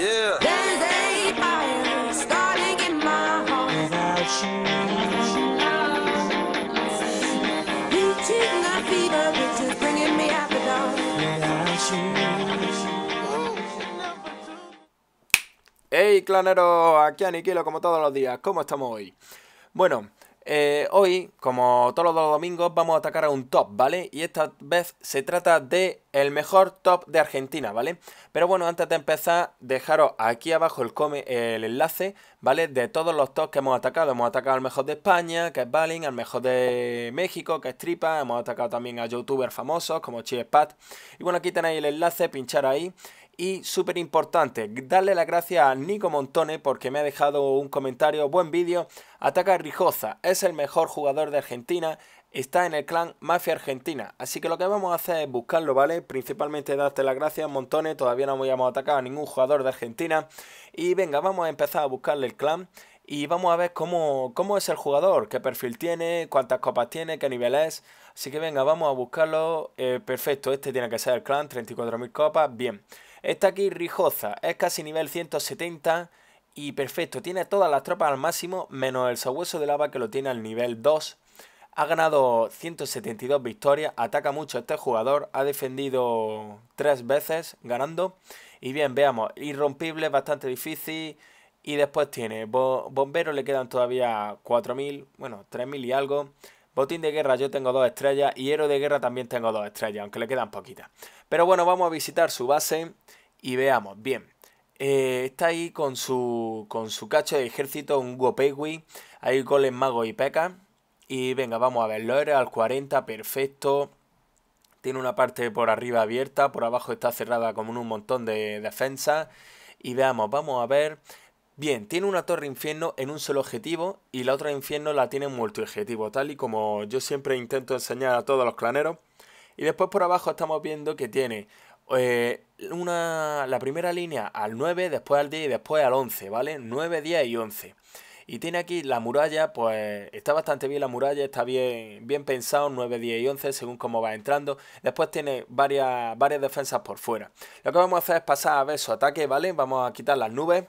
Hey, clanero, aquí Aniquilo como todos los días. ¿Cómo estamos hoy? Bueno, eh, hoy, como todos los domingos, vamos a atacar a un top, ¿vale? Y esta vez se trata de el mejor top de Argentina, ¿vale? Pero bueno, antes de empezar, dejaros aquí abajo el, el enlace, ¿vale? De todos los tops que hemos atacado. Hemos atacado al mejor de España, que es Balin, al mejor de México, que es Tripa. Hemos atacado también a youtubers famosos como Chiespat. Y bueno, aquí tenéis el enlace, pinchar ahí y súper importante, darle las gracias a Nico Montone porque me ha dejado un comentario, buen vídeo, ataca a Rijoza, es el mejor jugador de Argentina, está en el clan Mafia Argentina. Así que lo que vamos a hacer es buscarlo, ¿vale? Principalmente darte las gracias, Montone Todavía no hemos atacado a ningún jugador de Argentina. Y venga, vamos a empezar a buscarle el clan. Y vamos a ver cómo, cómo es el jugador, qué perfil tiene, cuántas copas tiene, qué nivel es. Así que venga, vamos a buscarlo. Eh, perfecto, este tiene que ser el clan, 34.000 copas, bien. Está aquí Rijoza, es casi nivel 170 y perfecto, tiene todas las tropas al máximo menos el sabueso de lava que lo tiene al nivel 2. Ha ganado 172 victorias, ataca mucho este jugador, ha defendido 3 veces ganando. Y bien, veamos, irrompible, bastante difícil. Y después tiene, bombero le quedan todavía 4.000, bueno, 3.000 y algo. Botín de guerra yo tengo dos estrellas y héroe de guerra también tengo dos estrellas, aunque le quedan poquitas. Pero bueno, vamos a visitar su base y veamos. Bien, eh, está ahí con su, con su cacho de ejército, un Pegui. ahí goles mago y peca. Y venga, vamos a verlo, era al 40, perfecto. Tiene una parte por arriba abierta, por abajo está cerrada con un montón de defensa. Y veamos, vamos a ver Bien, tiene una torre infierno en un solo objetivo y la otra infierno la tiene en multiobjetivo, tal y como yo siempre intento enseñar a todos los claneros. Y después por abajo estamos viendo que tiene eh, una, la primera línea al 9, después al 10 y después al 11, ¿vale? 9, 10 y 11. Y tiene aquí la muralla, pues está bastante bien la muralla, está bien, bien pensado, 9, 10 y 11 según cómo va entrando. Después tiene varias, varias defensas por fuera. Lo que vamos a hacer es pasar a ver su ataque, ¿vale? Vamos a quitar las nubes.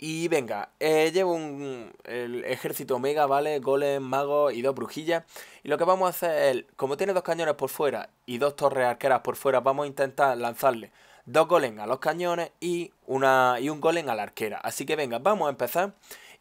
Y venga, eh, llevo un, el ejército Omega, ¿vale? golem mago y dos brujillas. Y lo que vamos a hacer es, como tiene dos cañones por fuera y dos torres arqueras por fuera, vamos a intentar lanzarle dos golem a los cañones y, una, y un golem a la arquera. Así que venga, vamos a empezar.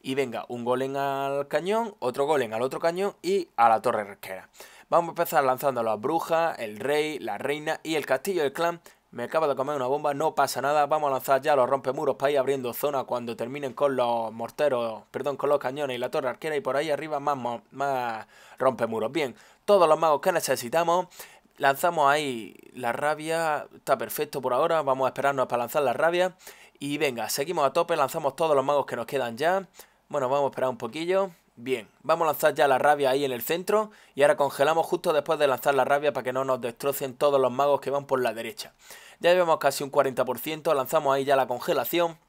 Y venga, un golem al cañón, otro golem al otro cañón y a la torre arquera. Vamos a empezar lanzando a las brujas, el rey, la reina y el castillo del clan me acaba de comer una bomba, no pasa nada. Vamos a lanzar ya los rompemuros para ir abriendo zona cuando terminen con los morteros, perdón, con los cañones y la torre arquera y por ahí arriba más, más rompemuros. Bien, todos los magos que necesitamos. Lanzamos ahí la rabia, está perfecto por ahora, vamos a esperarnos para lanzar la rabia. Y venga, seguimos a tope, lanzamos todos los magos que nos quedan ya. Bueno, vamos a esperar un poquillo. Bien, vamos a lanzar ya la rabia ahí en el centro y ahora congelamos justo después de lanzar la rabia para que no nos destrocen todos los magos que van por la derecha. Ya llevamos casi un 40%, lanzamos ahí ya la congelación.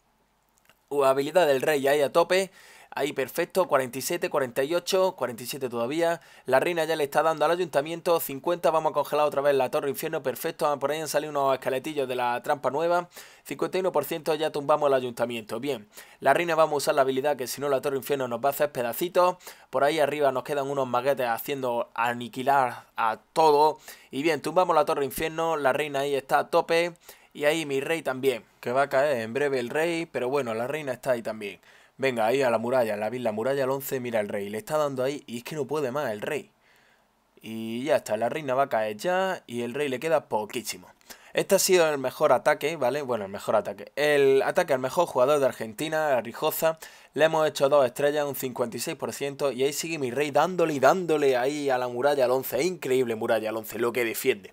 habilidad del rey ahí a tope Ahí perfecto, 47, 48, 47 todavía. La reina ya le está dando al ayuntamiento, 50, vamos a congelar otra vez la torre infierno, perfecto. Por ahí han salido unos escaletillos de la trampa nueva. 51% ya tumbamos el ayuntamiento. Bien, la reina vamos a usar la habilidad que si no la torre infierno nos va a hacer pedacitos. Por ahí arriba nos quedan unos maguetes haciendo aniquilar a todo. Y bien, tumbamos la torre infierno, la reina ahí está a tope. Y ahí mi rey también, que va a caer en breve el rey, pero bueno, la reina está ahí también. Venga, ahí a la muralla, la, la muralla al 11, mira el rey, le está dando ahí y es que no puede más el rey. Y ya está, la reina va a caer ya y el rey le queda poquísimo. Este ha sido el mejor ataque, ¿vale? Bueno, el mejor ataque. El ataque al mejor jugador de Argentina, a Rijoza. Le hemos hecho dos estrellas, un 56%. Y ahí sigue mi rey dándole y dándole ahí a la muralla al 11. Increíble muralla al 11, lo que defiende.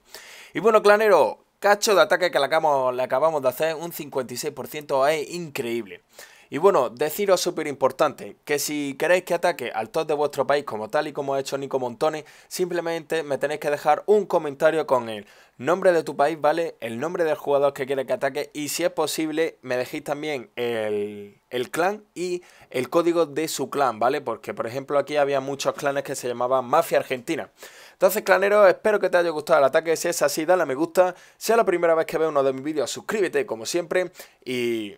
Y bueno, clanero, cacho de ataque que acabamos, le acabamos de hacer, un 56%. Es increíble. Y bueno, deciros súper importante, que si queréis que ataque al top de vuestro país como tal y como ha hecho Nico Montoni, simplemente me tenéis que dejar un comentario con el nombre de tu país, ¿vale? El nombre del jugador que quiere que ataque y si es posible me dejéis también el, el clan y el código de su clan, ¿vale? Porque por ejemplo aquí había muchos clanes que se llamaban Mafia Argentina. Entonces, claneros, espero que te haya gustado el ataque. Si es así, dale a me gusta. Si es la primera vez que veo uno de mis vídeos, suscríbete como siempre. Y